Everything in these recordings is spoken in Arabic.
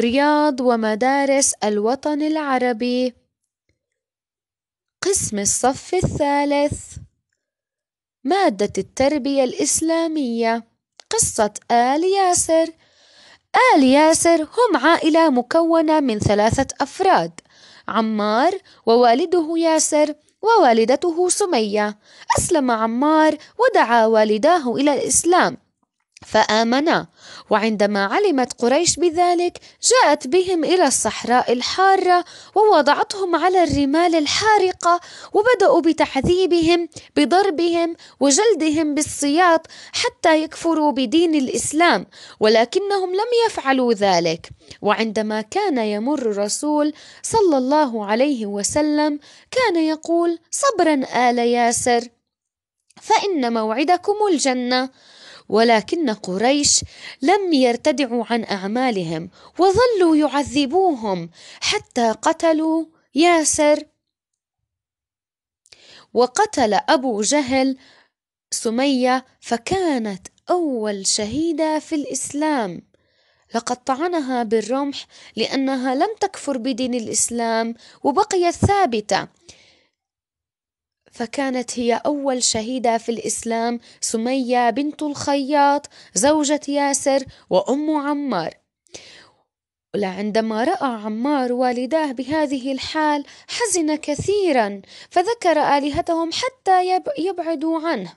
رياض ومدارس الوطن العربي قسم الصف الثالث مادة التربية الإسلامية قصة آل ياسر آل ياسر هم عائلة مكونة من ثلاثة أفراد عمار ووالده ياسر ووالدته سمية أسلم عمار ودعا والداه إلى الإسلام فآمنا وعندما علمت قريش بذلك جاءت بهم إلى الصحراء الحارة ووضعتهم على الرمال الحارقة وبدأوا بتعذيبهم بضربهم وجلدهم بالسياط حتى يكفروا بدين الإسلام ولكنهم لم يفعلوا ذلك وعندما كان يمر الرسول صلى الله عليه وسلم كان يقول صبرا آل ياسر فإن موعدكم الجنة ولكن قريش لم يرتدعوا عن اعمالهم وظلوا يعذبوهم حتى قتلوا ياسر وقتل ابو جهل سميه فكانت اول شهيده في الاسلام لقد طعنها بالرمح لانها لم تكفر بدين الاسلام وبقيت ثابته فكانت هي أول شهيدة في الإسلام سمية بنت الخياط زوجة ياسر وأم عمار عندما رأى عمار والداه بهذه الحال حزن كثيرا فذكر آلهتهم حتى يبعدوا عنه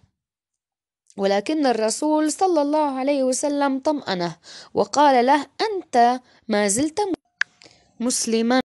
ولكن الرسول صلى الله عليه وسلم طمأنه وقال له أنت ما زلت مسلما